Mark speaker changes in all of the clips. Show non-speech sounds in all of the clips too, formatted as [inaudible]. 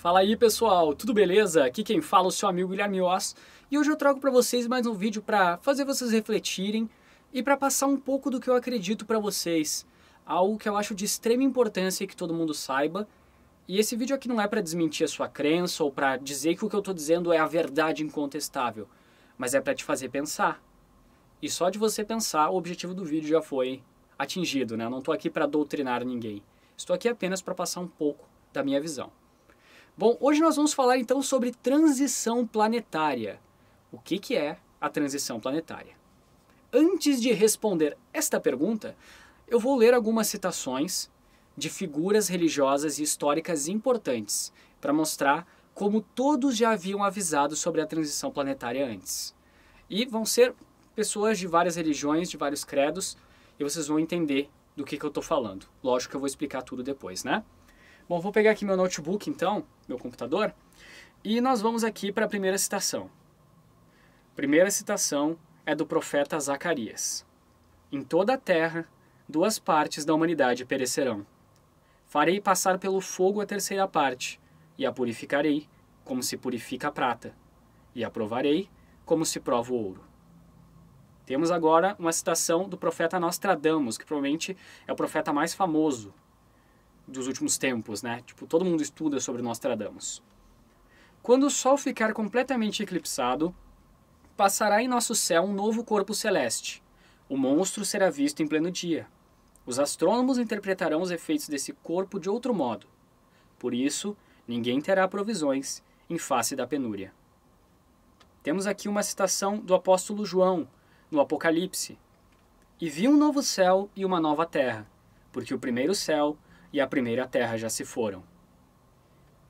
Speaker 1: Fala aí pessoal, tudo beleza? Aqui quem fala é o seu amigo Guilherme Oss e hoje eu trago para vocês mais um vídeo para fazer vocês refletirem e para passar um pouco do que eu acredito para vocês, algo que eu acho de extrema importância que todo mundo saiba. E esse vídeo aqui não é para desmentir a sua crença ou para dizer que o que eu estou dizendo é a verdade incontestável, mas é para te fazer pensar. E só de você pensar, o objetivo do vídeo já foi atingido, né? Eu não estou aqui para doutrinar ninguém. Estou aqui apenas para passar um pouco da minha visão. Bom, hoje nós vamos falar então sobre transição planetária. O que, que é a transição planetária? Antes de responder esta pergunta, eu vou ler algumas citações de figuras religiosas e históricas importantes para mostrar como todos já haviam avisado sobre a transição planetária antes. E vão ser pessoas de várias religiões, de vários credos, e vocês vão entender do que, que eu estou falando. Lógico que eu vou explicar tudo depois, né? Bom, vou pegar aqui meu notebook então, meu computador, e nós vamos aqui para a primeira citação. Primeira citação é do profeta Zacarias. Em toda a terra, duas partes da humanidade perecerão. Farei passar pelo fogo a terceira parte, e a purificarei, como se purifica a prata, e a provarei, como se prova o ouro. Temos agora uma citação do profeta Nostradamus, que provavelmente é o profeta mais famoso dos últimos tempos, né? Tipo, todo mundo estuda sobre Nostradamus. Quando o Sol ficar completamente eclipsado, passará em nosso céu um novo corpo celeste. O monstro será visto em pleno dia. Os astrônomos interpretarão os efeitos desse corpo de outro modo. Por isso, ninguém terá provisões em face da penúria. Temos aqui uma citação do apóstolo João, no Apocalipse. E vi um novo céu e uma nova terra, porque o primeiro céu e a primeira terra já se foram.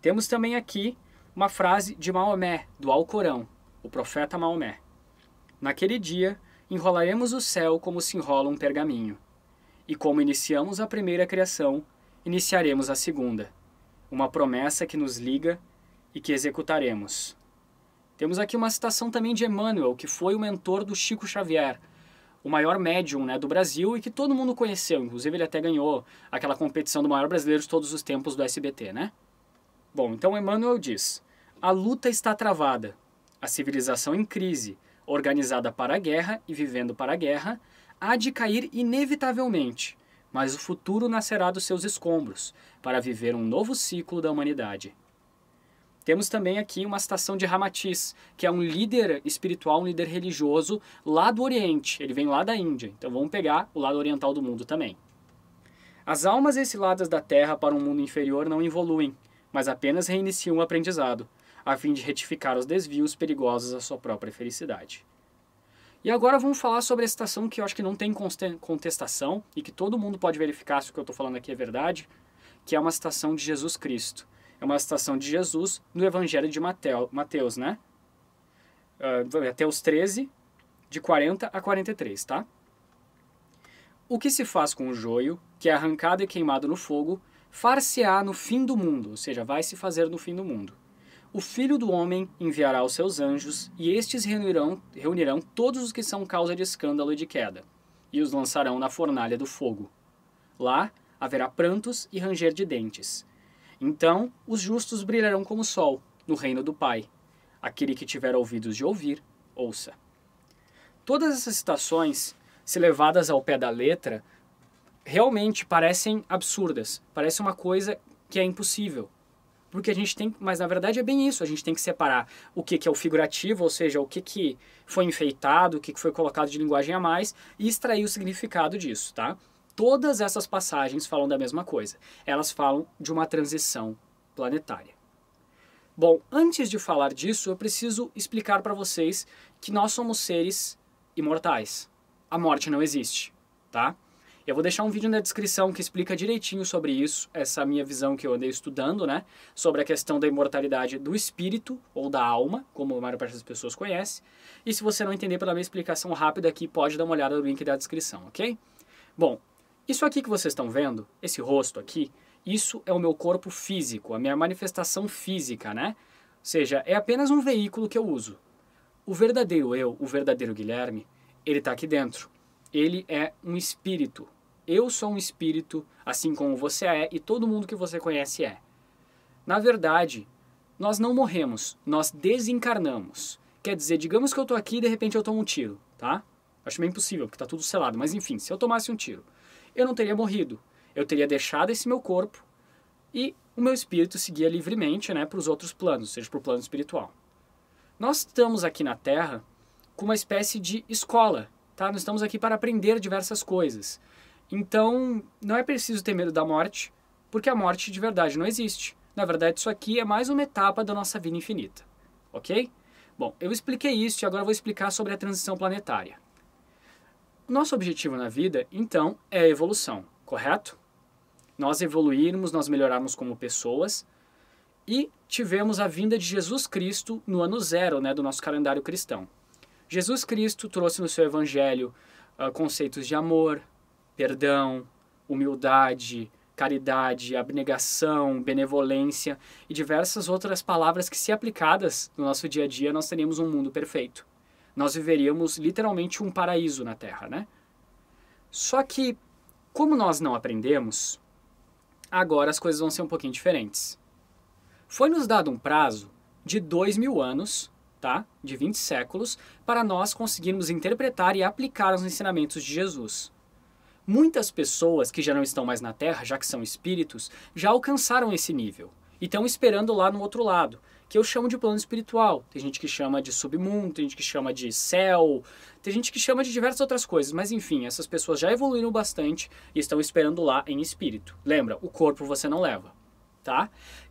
Speaker 1: Temos também aqui uma frase de Maomé, do Alcorão, o profeta Maomé. Naquele dia, enrolaremos o céu como se enrola um pergaminho. E como iniciamos a primeira criação, iniciaremos a segunda. Uma promessa que nos liga e que executaremos. Temos aqui uma citação também de Emmanuel, que foi o mentor do Chico Xavier, o maior médium né, do Brasil e que todo mundo conheceu. Inclusive, ele até ganhou aquela competição do maior brasileiro de todos os tempos do SBT, né? Bom, então Emmanuel diz: a luta está travada, a civilização em crise, organizada para a guerra e vivendo para a guerra, há de cair inevitavelmente, mas o futuro nascerá dos seus escombros para viver um novo ciclo da humanidade. Temos também aqui uma citação de Ramatiz, que é um líder espiritual, um líder religioso lá do Oriente. Ele vem lá da Índia. Então vamos pegar o lado oriental do mundo também. As almas exiladas da terra para um mundo inferior não evoluem, mas apenas reiniciam o aprendizado, a fim de retificar os desvios perigosos à sua própria felicidade. E agora vamos falar sobre a citação que eu acho que não tem contestação e que todo mundo pode verificar se o que eu estou falando aqui é verdade, que é uma citação de Jesus Cristo. É uma citação de Jesus no Evangelho de Mateu, Mateus, né? Ah, Mateus 13, de 40 a 43, tá? O que se faz com o joio, que é arrancado e queimado no fogo, far-se-á no fim do mundo, ou seja, vai se fazer no fim do mundo. O Filho do Homem enviará os seus anjos, e estes reunirão, reunirão todos os que são causa de escândalo e de queda, e os lançarão na fornalha do fogo. Lá haverá prantos e ranger de dentes. Então os justos brilharão como o sol no reino do Pai. Aquele que tiver ouvidos de ouvir, ouça. Todas essas citações, se levadas ao pé da letra, realmente parecem absurdas, parece uma coisa que é impossível. Porque a gente tem, mas na verdade é bem isso, a gente tem que separar o que, que é o figurativo, ou seja, o que, que foi enfeitado, o que, que foi colocado de linguagem a mais, e extrair o significado disso, tá? Todas essas passagens falam da mesma coisa. Elas falam de uma transição planetária. Bom, antes de falar disso, eu preciso explicar para vocês que nós somos seres imortais. A morte não existe, tá? Eu vou deixar um vídeo na descrição que explica direitinho sobre isso, essa minha visão que eu andei estudando, né? Sobre a questão da imortalidade do espírito ou da alma, como a maior parte das pessoas conhece. E se você não entender pela minha explicação rápida aqui, pode dar uma olhada no link da descrição, ok? Bom, isso aqui que vocês estão vendo, esse rosto aqui, isso é o meu corpo físico, a minha manifestação física, né? Ou seja, é apenas um veículo que eu uso. O verdadeiro eu, o verdadeiro Guilherme, ele está aqui dentro. Ele é um espírito. Eu sou um espírito, assim como você é e todo mundo que você conhece é. Na verdade, nós não morremos, nós desencarnamos. Quer dizer, digamos que eu estou aqui e de repente eu tomo um tiro, tá? Acho meio impossível, porque está tudo selado, mas enfim, se eu tomasse um tiro, eu não teria morrido. Eu teria deixado esse meu corpo e o meu espírito seguia livremente né, para os outros planos, seja, para o plano espiritual. Nós estamos aqui na Terra com uma espécie de escola, tá? Nós estamos aqui para aprender diversas coisas. Então, não é preciso ter medo da morte, porque a morte de verdade não existe. Na verdade, isso aqui é mais uma etapa da nossa vida infinita, ok? Bom, eu expliquei isso e agora vou explicar sobre a transição planetária. Nosso objetivo na vida, então, é a evolução, correto? Nós evoluirmos, nós melhorarmos como pessoas e tivemos a vinda de Jesus Cristo no ano zero né, do nosso calendário cristão. Jesus Cristo trouxe no seu evangelho uh, conceitos de amor, perdão, humildade, caridade, abnegação, benevolência e diversas outras palavras que, se aplicadas no nosso dia a dia, nós teríamos um mundo perfeito nós viveríamos literalmente um paraíso na Terra, né? Só que, como nós não aprendemos, agora as coisas vão ser um pouquinho diferentes. Foi nos dado um prazo de dois mil anos, tá? De 20 séculos, para nós conseguirmos interpretar e aplicar os ensinamentos de Jesus. Muitas pessoas que já não estão mais na Terra, já que são espíritos, já alcançaram esse nível e estão esperando lá no outro lado, que eu chamo de plano espiritual. Tem gente que chama de submundo, tem gente que chama de céu, tem gente que chama de diversas outras coisas, mas enfim, essas pessoas já evoluíram bastante e estão esperando lá em espírito. Lembra, o corpo você não leva, tá?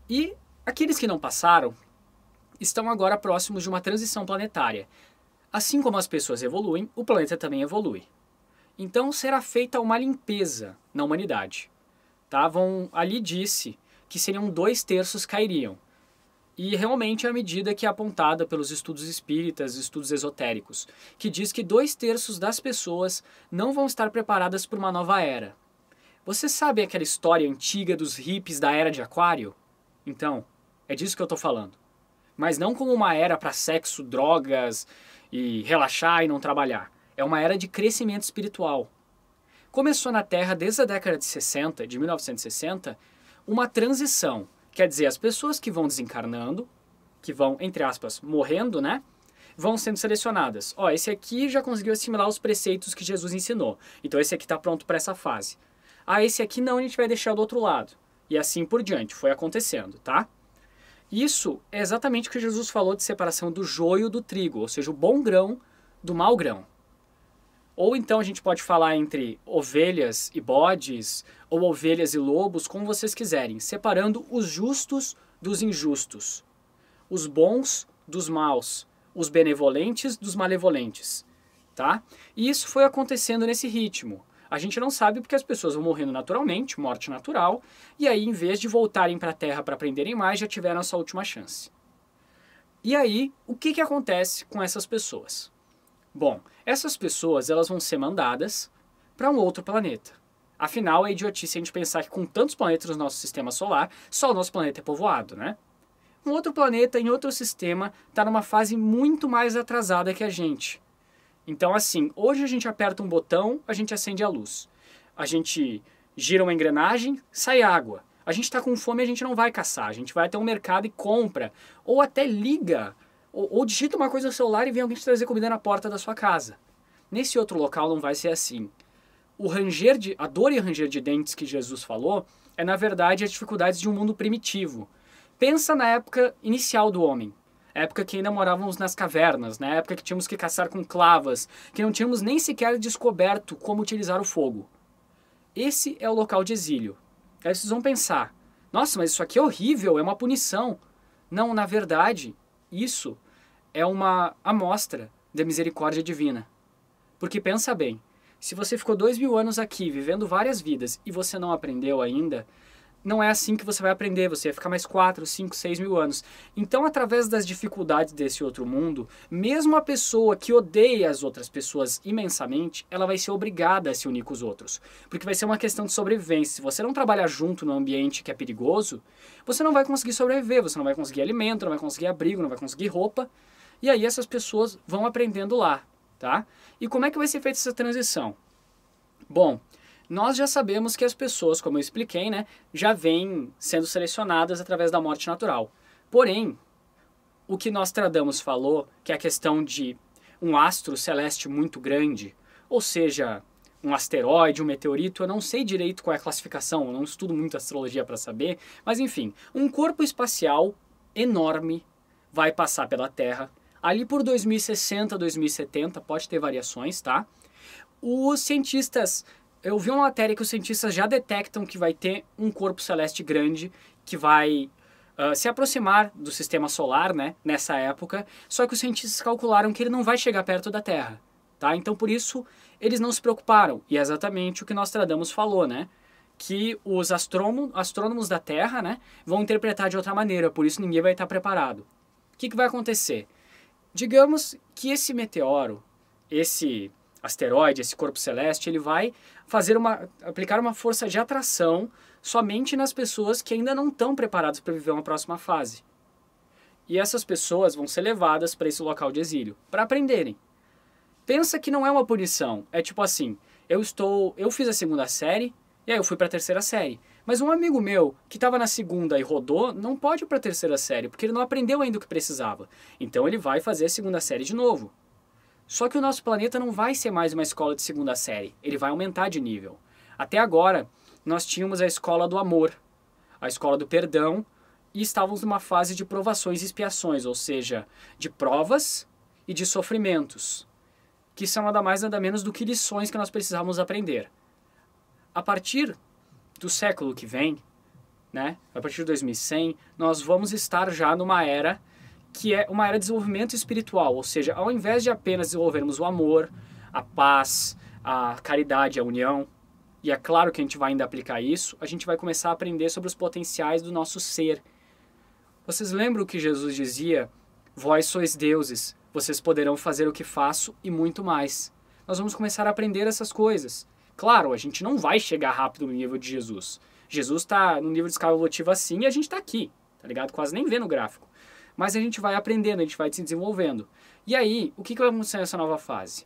Speaker 1: E aqueles que não passaram estão agora próximos de uma transição planetária. Assim como as pessoas evoluem, o planeta também evolui. Então será feita uma limpeza na humanidade. Tá? Vão, ali disse que seriam dois terços cairiam. E realmente é a medida que é apontada pelos estudos espíritas, estudos esotéricos, que diz que dois terços das pessoas não vão estar preparadas para uma nova era. Você sabe aquela história antiga dos hippies da era de Aquário? Então, é disso que eu estou falando. Mas não como uma era para sexo, drogas e relaxar e não trabalhar. É uma era de crescimento espiritual. Começou na Terra desde a década de 60, de 1960, uma transição Quer dizer, as pessoas que vão desencarnando, que vão, entre aspas, morrendo, né? Vão sendo selecionadas. Ó, esse aqui já conseguiu assimilar os preceitos que Jesus ensinou. Então esse aqui está pronto para essa fase. Ah, esse aqui não, a gente vai deixar do outro lado. E assim por diante, foi acontecendo, tá? Isso é exatamente o que Jesus falou de separação do joio do trigo, ou seja, o bom grão do mau grão. Ou então a gente pode falar entre ovelhas e bodes, ou ovelhas e lobos, como vocês quiserem, separando os justos dos injustos, os bons dos maus, os benevolentes dos malevolentes, tá? E isso foi acontecendo nesse ritmo. A gente não sabe porque as pessoas vão morrendo naturalmente, morte natural, e aí em vez de voltarem para a Terra para aprenderem mais, já tiveram sua última chance. E aí, o que, que acontece com essas pessoas? Bom, essas pessoas elas vão ser mandadas para um outro planeta. Afinal, é idiotice a gente pensar que com tantos planetas no nosso sistema solar, só o nosso planeta é povoado, né? Um outro planeta em outro sistema está numa fase muito mais atrasada que a gente. Então, assim, hoje a gente aperta um botão, a gente acende a luz. A gente gira uma engrenagem, sai água. A gente está com fome, a gente não vai caçar. A gente vai até um mercado e compra. Ou até liga ou, ou digita uma coisa no celular e vem alguém te trazer comida na porta da sua casa. Nesse outro local não vai ser assim. O ranger de, a dor e ranger de dentes que Jesus falou é, na verdade, as dificuldades de um mundo primitivo. Pensa na época inicial do homem, época que ainda morávamos nas cavernas, na né? época que tínhamos que caçar com clavas, que não tínhamos nem sequer descoberto como utilizar o fogo. Esse é o local de exílio. Aí vocês vão pensar: nossa, mas isso aqui é horrível, é uma punição. Não, na verdade, isso é uma amostra da misericórdia divina. Porque pensa bem, se você ficou dois mil anos aqui vivendo várias vidas e você não aprendeu ainda, não é assim que você vai aprender, você vai ficar mais quatro, cinco, seis mil anos. Então, através das dificuldades desse outro mundo, mesmo a pessoa que odeia as outras pessoas imensamente, ela vai ser obrigada a se unir com os outros. Porque vai ser uma questão de sobrevivência. Se você não trabalhar junto num ambiente que é perigoso, você não vai conseguir sobreviver, você não vai conseguir alimento, não vai conseguir abrigo, não vai conseguir roupa. E aí essas pessoas vão aprendendo lá, tá? E como é que vai ser feita essa transição? Bom, nós já sabemos que as pessoas, como eu expliquei, né, já vêm sendo selecionadas através da morte natural. Porém, o que Nostradamus falou, que é a questão de um astro celeste muito grande, ou seja, um asteroide, um meteorito, eu não sei direito qual é a classificação, eu não estudo muito astrologia para saber, mas enfim, um corpo espacial enorme vai passar pela Terra ali por 2060, 2070, pode ter variações, tá? Os cientistas, eu vi uma matéria que os cientistas já detectam que vai ter um corpo celeste grande que vai uh, se aproximar do sistema solar, né, nessa época, só que os cientistas calcularam que ele não vai chegar perto da Terra, tá? Então por isso eles não se preocuparam, e é exatamente o que Nostradamus falou, né? que os astrônomos, astrônomos da Terra né, vão interpretar de outra maneira, por isso ninguém vai estar preparado. O que, que vai acontecer? Digamos que esse meteoro, esse asteroide, esse corpo celeste, ele vai fazer uma aplicar uma força de atração somente nas pessoas que ainda não estão preparadas para viver uma próxima fase. E essas pessoas vão ser levadas para esse local de exílio para aprenderem. Pensa que não é uma punição, é tipo assim, eu estou, eu fiz a segunda série e aí eu fui para a terceira série. Mas um amigo meu que estava na segunda e rodou, não pode para a terceira série, porque ele não aprendeu ainda o que precisava. Então ele vai fazer a segunda série de novo. Só que o nosso planeta não vai ser mais uma escola de segunda série, ele vai aumentar de nível. Até agora, nós tínhamos a escola do amor, a escola do perdão, e estávamos numa fase de provações e expiações, ou seja, de provas e de sofrimentos, que são nada mais nada menos do que lições que nós precisávamos aprender. A partir do século que vem, né, a partir de 2100, nós vamos estar já numa era que é uma era de desenvolvimento espiritual, ou seja, ao invés de apenas desenvolvermos o amor, a paz, a caridade, a união, e é claro que a gente vai ainda aplicar isso, a gente vai começar a aprender sobre os potenciais do nosso ser. Vocês lembram que Jesus dizia: Vós sois deuses, vocês poderão fazer o que faço e muito mais. Nós vamos começar a aprender essas coisas. Claro, a gente não vai chegar rápido no nível de Jesus. Jesus está no nível de escala evolutiva assim e a gente está aqui, tá ligado? Quase nem vê no gráfico. Mas a gente vai aprendendo, a gente vai se desenvolvendo. E aí, o que, que vai acontecer nessa nova fase?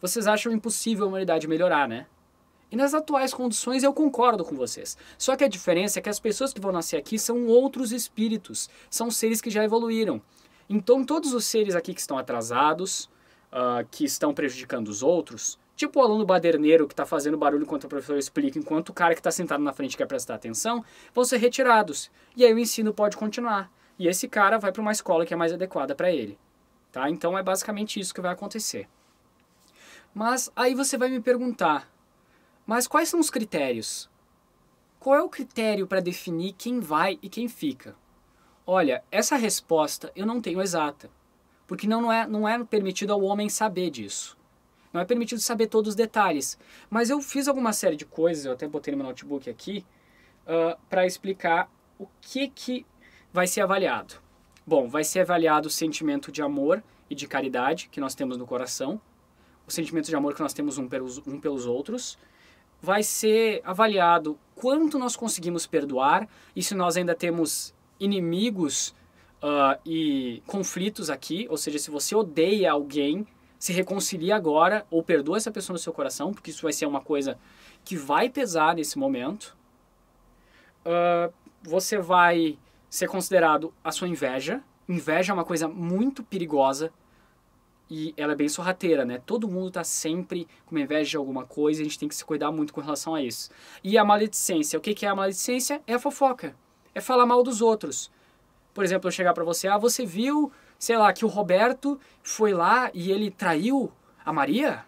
Speaker 1: Vocês acham impossível a humanidade melhorar, né? E nas atuais condições eu concordo com vocês. Só que a diferença é que as pessoas que vão nascer aqui são outros espíritos, são seres que já evoluíram. Então todos os seres aqui que estão atrasados, uh, que estão prejudicando os outros, Tipo o aluno baderneiro que está fazendo barulho enquanto o professor explica, enquanto o cara que está sentado na frente quer prestar atenção, vão ser retirados. E aí o ensino pode continuar. E esse cara vai para uma escola que é mais adequada para ele. Tá? Então é basicamente isso que vai acontecer. Mas aí você vai me perguntar, mas quais são os critérios? Qual é o critério para definir quem vai e quem fica? Olha, essa resposta eu não tenho exata, porque não é, não é permitido ao homem saber disso. Não é permitido saber todos os detalhes. Mas eu fiz alguma série de coisas, eu até botei no meu notebook aqui, uh, ah, para explicar o que, que vai ser avaliado. Bom, vai ser avaliado o sentimento de amor e de caridade que nós temos no coração, o sentimento de amor que nós temos um pelos, um pelos outros. Vai ser avaliado quanto nós conseguimos perdoar e se nós ainda temos inimigos uh, e conflitos aqui, ou seja, se você odeia alguém se reconcilia agora ou perdoa essa pessoa no seu coração, porque isso vai ser uma coisa que vai pesar nesse momento. Uh, você vai ser considerado a sua inveja. Inveja é uma coisa muito perigosa e ela é bem sorrateira, né? Todo mundo tá sempre com inveja de alguma coisa, a gente tem que se cuidar muito com relação a isso. E a maledicência, o que, que é a maledicência? É a fofoca, é falar mal dos outros. Por exemplo, eu chegar para você, ah, você viu sei lá, que o Roberto foi lá e ele traiu a Maria?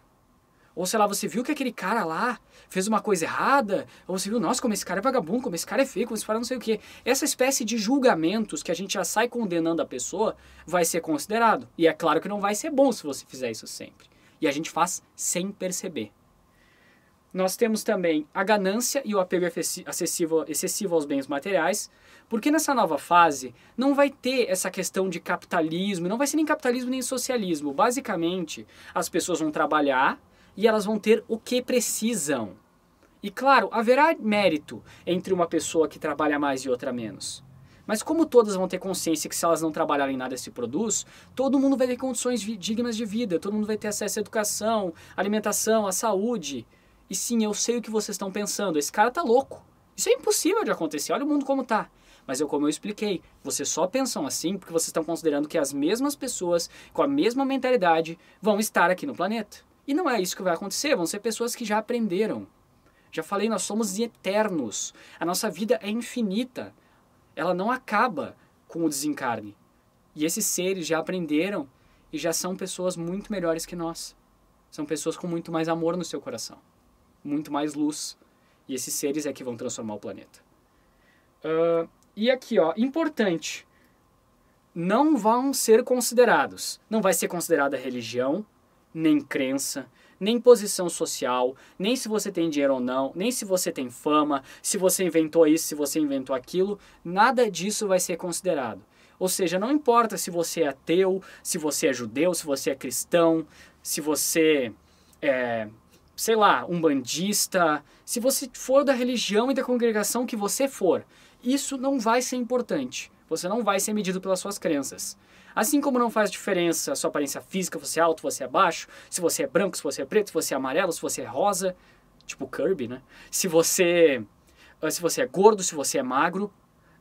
Speaker 1: Ou sei lá, você viu que aquele cara lá fez uma coisa errada? Ou você viu, nossa, como esse cara é vagabundo, como esse cara é feio, como esse cara não sei o quê. Essa espécie de julgamentos que a gente já sai condenando a pessoa vai ser considerado. E é claro que não vai ser bom se você fizer isso sempre. E a gente faz sem perceber. Nós temos também a ganância e o apego excessivo, excessivo aos bens materiais, porque nessa nova fase não vai ter essa questão de capitalismo, não vai ser nem capitalismo nem socialismo. Basicamente, as pessoas vão trabalhar e elas vão ter o que precisam. E claro, haverá mérito entre uma pessoa que trabalha mais e outra menos. Mas como todas vão ter consciência que se elas não trabalharem nada se produz, todo mundo vai ter condições dignas de vida, todo mundo vai ter acesso à educação, alimentação, à saúde. E sim, eu sei o que vocês estão pensando. Esse cara tá louco. Isso é impossível de acontecer. Olha o mundo como tá. Mas eu, como eu expliquei, vocês só pensam assim porque vocês estão considerando que as mesmas pessoas com a mesma mentalidade vão estar aqui no planeta. E não é isso que vai acontecer, vão ser pessoas que já aprenderam. Já falei, nós somos eternos. A nossa vida é infinita. Ela não acaba com o desencarne. E esses seres já aprenderam e já são pessoas muito melhores que nós. São pessoas com muito mais amor no seu coração muito mais luz. E esses seres é que vão transformar o planeta. Uh, e aqui, ó, importante, não vão ser considerados. Não vai ser considerada religião, nem crença, nem posição social, nem se você tem dinheiro ou não, nem se você tem fama, se você inventou isso, se você inventou aquilo, nada disso vai ser considerado. Ou seja, não importa se você é ateu, se você é judeu, se você é cristão, se você é sei lá, um bandista, se você for da religião e da congregação que você for, isso não vai ser importante. Você não vai ser medido pelas suas crenças. Assim como não faz diferença a sua aparência física, você é alto, você é baixo, se você é branco, se você é preto, se você é amarelo, se você é rosa, tipo Kirby, né? Se você ah, se você é gordo, se você é magro,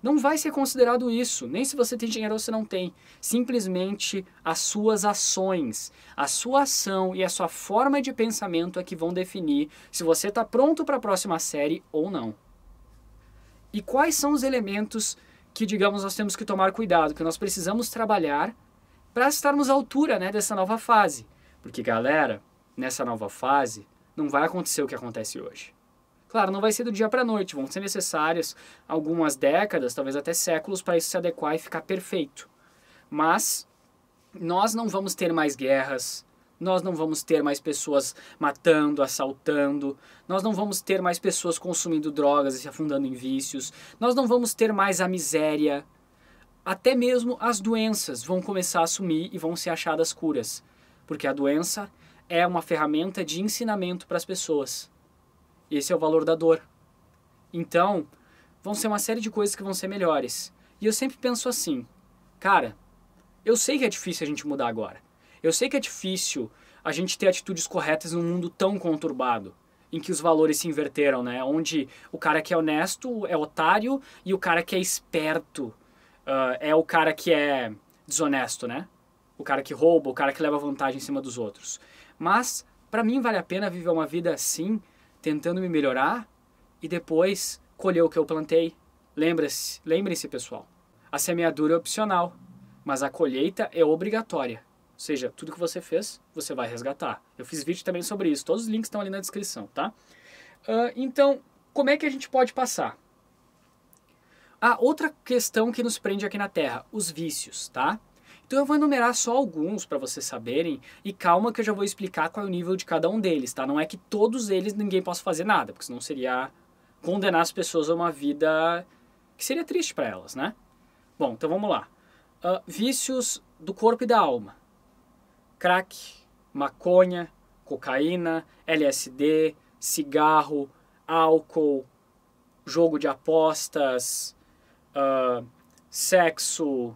Speaker 1: não vai ser considerado isso, nem se você tem dinheiro ou se não tem. Simplesmente as suas ações, a sua ação e a sua forma de pensamento é que vão definir se você está pronto para a próxima série ou não. E quais são os elementos que, digamos, nós temos que tomar cuidado, que nós precisamos trabalhar para estarmos à altura né, dessa nova fase? Porque, galera, nessa nova fase, não vai acontecer o que acontece hoje. Claro, não vai ser do dia para a noite, vão ser necessárias algumas décadas, talvez até séculos, para isso se adequar e ficar perfeito. Mas nós não vamos ter mais guerras, nós não vamos ter mais pessoas matando, assaltando, nós não vamos ter mais pessoas consumindo drogas e se afundando em vícios, nós não vamos ter mais a miséria. Até mesmo as doenças vão começar a sumir e vão ser achadas curas, porque a doença é uma ferramenta de ensinamento para as pessoas. Esse é o valor da dor. Então, vão ser uma série de coisas que vão ser melhores. E eu sempre penso assim, cara, eu sei que é difícil a gente mudar agora. Eu sei que é difícil a gente ter atitudes corretas num mundo tão conturbado, em que os valores se inverteram, né? Onde o cara que é honesto é otário e o cara que é esperto uh, é o cara que é desonesto, né? O cara que rouba, o cara que leva vantagem em cima dos outros. Mas, para mim, vale a pena viver uma vida assim, tentando me melhorar e depois colher o que eu plantei. Lembre-se, lembrem-se, pessoal. A semeadura é opcional, mas a colheita é obrigatória. Ou seja, tudo que você fez, você vai resgatar. Eu fiz vídeo também sobre isso. Todos os links estão ali na descrição, tá? Uh, então, como é que a gente pode passar? Ah, outra questão que nos prende aqui na Terra, os vícios, tá? Então eu vou enumerar só alguns para vocês saberem e calma que eu já vou explicar qual é o nível de cada um deles, tá? Não é que todos eles ninguém possa fazer nada, porque senão seria condenar as pessoas a uma vida que seria triste para elas, né? Bom, então vamos lá. Uh, vícios do corpo e da alma. Crack, maconha, cocaína, LSD, cigarro, álcool, jogo de apostas, uh, sexo,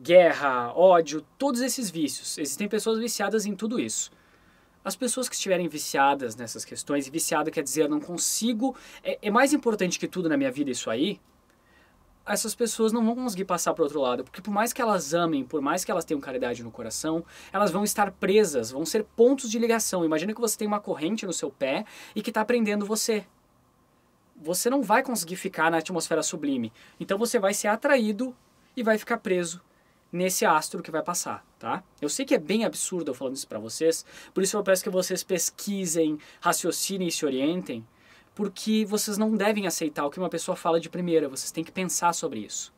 Speaker 1: guerra, ódio, todos esses vícios. Existem pessoas viciadas em tudo isso. As pessoas que estiverem viciadas nessas questões, e viciada quer dizer não consigo, é, é mais importante que tudo na minha vida isso aí, essas pessoas não vão conseguir passar para o outro lado, porque por mais que elas amem, por mais que elas tenham caridade no coração, elas vão estar presas, vão ser pontos de ligação. Imagina que você tem uma corrente no seu pé e que está prendendo você. Você não vai conseguir ficar na atmosfera sublime. Então você vai ser atraído e vai ficar preso nesse astro que vai passar, tá? Eu sei que é bem absurdo eu falando isso para vocês, por isso eu peço que vocês pesquisem, raciocinem e se orientem, porque vocês não devem aceitar o que uma pessoa fala de primeira, vocês têm que pensar sobre isso.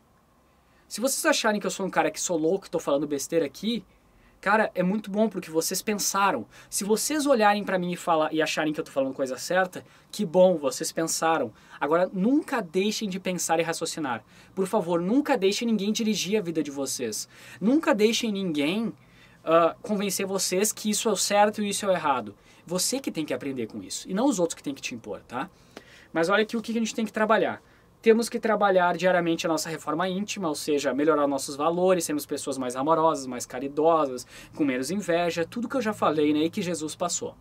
Speaker 1: Se vocês acharem que eu sou um cara que sou louco e estou falando besteira aqui, cara, é muito bom porque vocês pensaram. Se vocês olharem para mim e, falar, e acharem que eu tô falando coisa certa, que bom, vocês pensaram. Agora, nunca deixem de pensar e raciocinar. Por favor, nunca deixem ninguém dirigir a vida de vocês. Nunca deixem ninguém Uh, convencer vocês que isso é o certo e isso é o errado. Você que tem que aprender com isso, e não os outros que tem que te impor, tá? Mas olha aqui o que a gente tem que trabalhar. Temos que trabalhar diariamente a nossa reforma íntima, ou seja, melhorar nossos valores, sermos pessoas mais amorosas, mais caridosas, com menos inveja, tudo que eu já falei né, e que Jesus passou.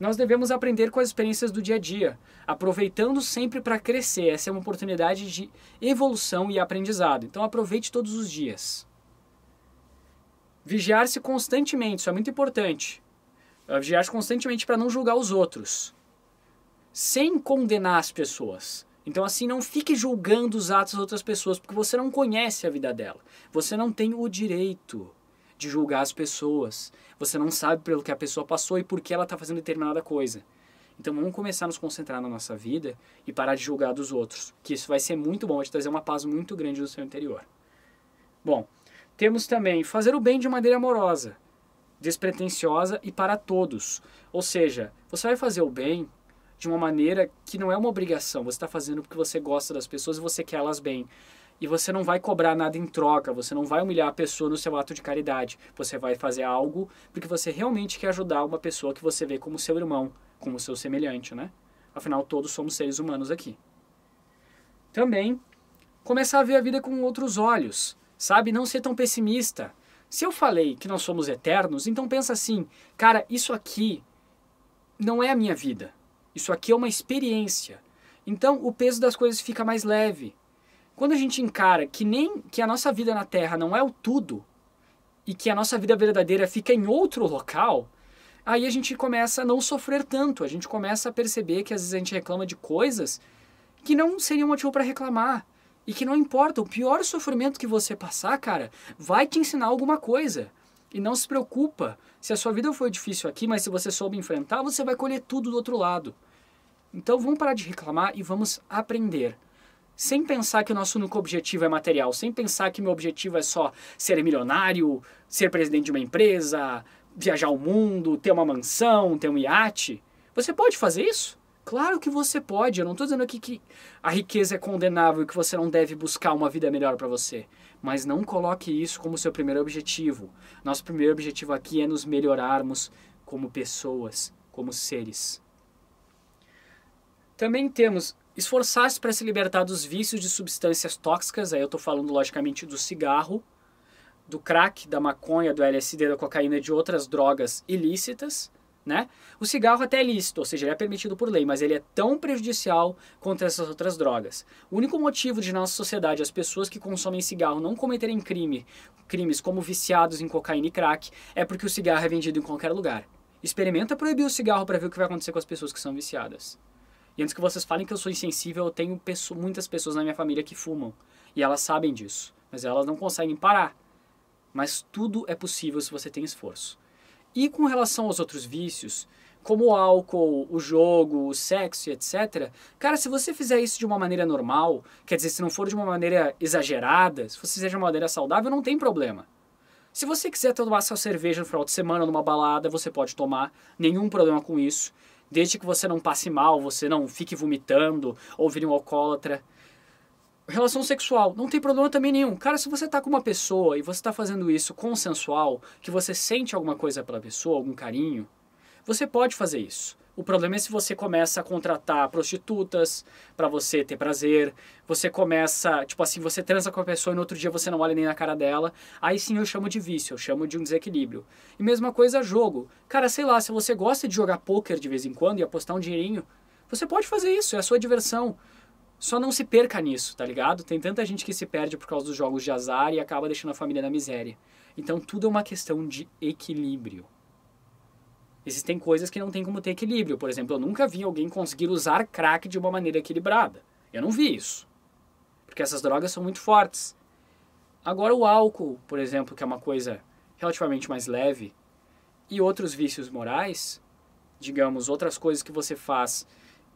Speaker 1: Nós devemos aprender com as experiências do dia a dia, aproveitando sempre para crescer. Essa é uma oportunidade de evolução e aprendizado. Então aproveite todos os dias. Vigiar-se constantemente, isso é muito importante. Ah, vigiar-se constantemente para não julgar os outros, sem condenar as pessoas. Então, assim, não fique julgando os atos das outras pessoas, porque você não conhece a vida dela. Você não tem o direito de julgar as pessoas. Você não sabe pelo que a pessoa passou e por que ela está fazendo determinada coisa. Então, vamos começar a nos concentrar na nossa vida e parar de julgar dos outros, que isso vai ser muito bom, vai te trazer uma paz muito grande no seu interior. Bom, temos também fazer o bem de maneira amorosa, despretensiosa e para todos. Ou seja, você vai fazer o bem de uma maneira que não é uma obrigação. Você está fazendo porque você gosta das pessoas e você quer elas bem. E você não vai cobrar nada em troca, você não vai humilhar a pessoa no seu ato de caridade. Você vai fazer algo porque você realmente quer ajudar uma pessoa que você vê como seu irmão, como seu semelhante, né? Afinal, todos somos seres humanos aqui. Também começar a ver a vida com outros olhos, sabe? Não ser tão pessimista. Se eu falei que nós somos eternos, então pensa assim, cara, isso aqui não é a minha vida. Isso aqui é uma experiência. Então o peso das coisas fica mais leve. Quando a gente encara que nem que a nossa vida na Terra não é o tudo e que a nossa vida verdadeira fica em outro local, aí a gente começa a não sofrer tanto. A gente começa a perceber que às vezes a gente reclama de coisas que não seriam motivo para reclamar. E que não importa, o pior sofrimento que você passar, cara, vai te ensinar alguma coisa e não se preocupa. Se a sua vida foi difícil aqui, mas se você soube enfrentar, você vai colher tudo do outro lado. Então vamos parar de reclamar e vamos aprender. Sem pensar que o nosso único objetivo é material, sem pensar que meu objetivo é só ser milionário, ser presidente de uma empresa, viajar o mundo, ter uma mansão, ter um iate. Você pode fazer isso? Claro que você pode. Eu não estou dizendo aqui que a riqueza é condenável e que você não deve buscar uma vida melhor para você mas não coloque isso como seu primeiro objetivo. Nosso primeiro objetivo aqui é nos melhorarmos como pessoas, como seres. Também temos esforçar-se para se libertar dos vícios de substâncias tóxicas, aí eu estou falando logicamente do cigarro, do crack, da maconha, do LSD, da cocaína e de outras drogas ilícitas né? O cigarro até é lícito, ou seja, ele é permitido por lei, mas ele é tão prejudicial quanto essas outras drogas. O único motivo de nossa sociedade as pessoas que consomem cigarro não cometerem crime, crimes como viciados em cocaína e crack é porque o cigarro é vendido em qualquer lugar. Experimenta proibir o cigarro para ver o que vai acontecer com as pessoas que são viciadas. E antes que vocês falem que eu sou insensível, eu tenho pessoas, muitas pessoas na minha família que fumam e elas sabem disso, mas elas não conseguem parar. Mas tudo é possível se você tem esforço. E com relação aos outros vícios, como o álcool, o jogo, o sexo etc. Cara, se você fizer isso de uma maneira normal, quer dizer, se não for de uma maneira exagerada, se você fizer de uma maneira saudável, não tem problema. Se você quiser tomar sua cerveja no final de semana numa balada, você pode tomar, nenhum problema com isso, desde que você não passe mal, você não fique vomitando ou vire um alcoólatra relação sexual, não tem problema também nenhum. Cara, se você tá com uma pessoa e você tá fazendo isso consensual, que você sente alguma coisa pela pessoa, algum carinho, você pode fazer isso. O problema é se você começa a contratar prostitutas para você ter prazer, você começa, tipo assim, você transa com a pessoa e no outro dia você não olha nem na cara dela. Aí sim eu chamo de vício, eu chamo de um desequilíbrio. E mesma coisa jogo. Cara, sei lá, se você gosta de jogar poker de vez em quando e apostar um dinheirinho, você pode fazer isso, é a sua diversão. Só não se perca nisso, tá ligado? Tem tanta gente que se perde por causa dos jogos de azar e acaba deixando a família na miséria. Então tudo é uma questão de equilíbrio. Existem coisas que não tem como ter equilíbrio. Por exemplo, eu nunca vi alguém conseguir usar crack de uma maneira equilibrada. Eu não vi isso. Porque essas drogas são muito fortes. Agora, o álcool, por exemplo, que é uma coisa relativamente mais leve, e outros vícios morais, digamos, outras coisas que você faz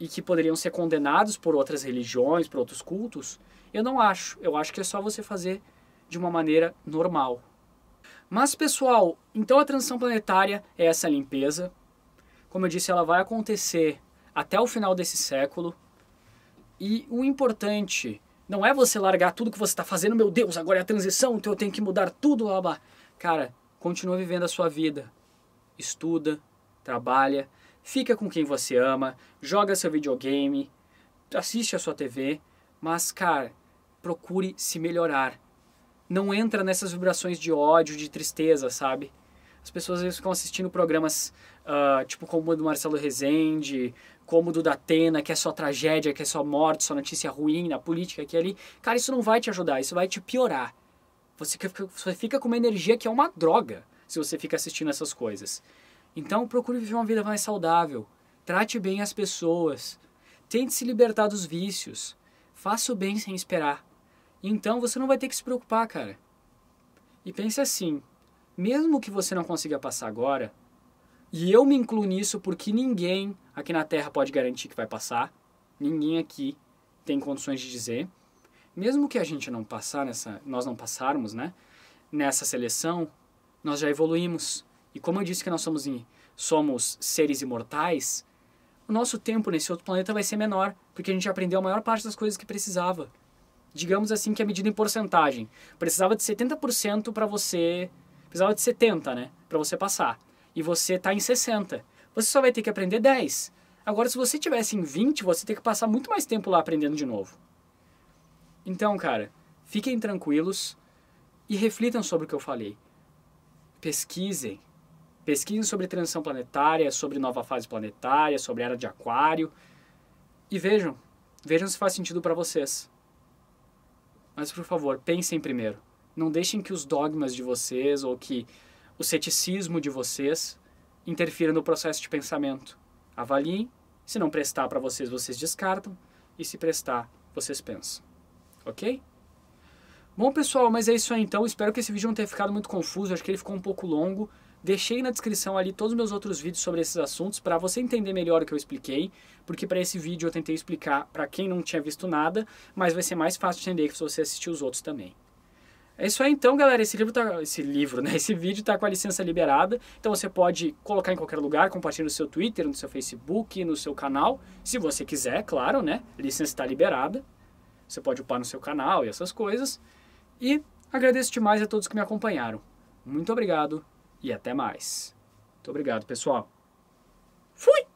Speaker 1: e que poderiam ser condenados por outras religiões, por outros cultos, eu não acho. Eu acho que é só você fazer de uma maneira normal. Mas, pessoal, então a transição planetária é essa limpeza. Como eu disse, ela vai acontecer até o final desse século. E o importante não é você largar tudo que você está fazendo, meu Deus, agora é a transição, então eu tenho que mudar tudo, lá, Cara, continua vivendo a sua vida. Estuda, trabalha, fica com quem você ama, joga seu videogame, assiste a sua TV, mas, cara, procure se melhorar. Não entra nessas vibrações de ódio, de tristeza, sabe? As pessoas às vezes ficam assistindo programas uh, tipo como o do Marcelo Rezende, como o do Datena, que é só tragédia, que é só morte, só notícia ruim na política aqui e é ali. Cara, isso não vai te ajudar, isso vai te piorar. Você fica, você fica com uma energia que é uma droga se você fica assistindo essas coisas. Então procure viver uma vida mais saudável, trate bem as pessoas, tente se libertar dos vícios, faça o bem sem esperar. Então você não vai ter que se preocupar, cara. E pense assim: mesmo que você não consiga passar agora, e eu me incluo nisso porque ninguém aqui na Terra pode garantir que vai passar, ninguém aqui tem condições de dizer. Mesmo que a gente não passar nessa, nós não passarmos, né? Nessa seleção, nós já evoluímos. E como eu disse que nós somos, em, somos seres imortais, o nosso tempo nesse outro planeta vai ser menor, porque a gente aprendeu a maior parte das coisas que precisava. Digamos assim que é medida em porcentagem. Precisava de 70% para você, precisava de 70, né, para você passar. E você está em 60. Você só vai ter que aprender 10. Agora se você tivesse em 20, você tem que passar muito mais tempo lá aprendendo de novo. Então, cara, fiquem tranquilos e reflitam sobre o que eu falei. Pesquisem, Pesquisem sobre transição planetária, sobre nova fase planetária, sobre era de aquário. E vejam, vejam se faz sentido para vocês. Mas, por favor, pensem primeiro. Não deixem que os dogmas de vocês ou que o ceticismo de vocês interfira no processo de pensamento. Avaliem. Se não prestar para vocês, vocês descartam. E se prestar, vocês pensam. Ok? Bom, pessoal, mas é isso aí então. Espero que esse vídeo não tenha ficado muito confuso. Acho que ele ficou um pouco longo. Deixei na descrição ali todos os meus outros vídeos sobre esses assuntos para você entender melhor o que eu expliquei, porque para esse vídeo eu tentei explicar para quem não tinha visto nada, mas vai ser mais fácil de entender se você assistir os outros também. É isso aí então, galera. Esse livro tá. Esse livro, né? [laughs] Esse vídeo tá com a licença liberada. Então você pode colocar em qualquer lugar, compartilhar no seu Twitter, no seu Facebook, no seu canal. Se você quiser, claro, né? A licença está liberada. Você pode upar no seu canal e essas coisas. E agradeço demais a todos que me acompanharam. Muito obrigado e até mais. Muito obrigado, pessoal. Fui!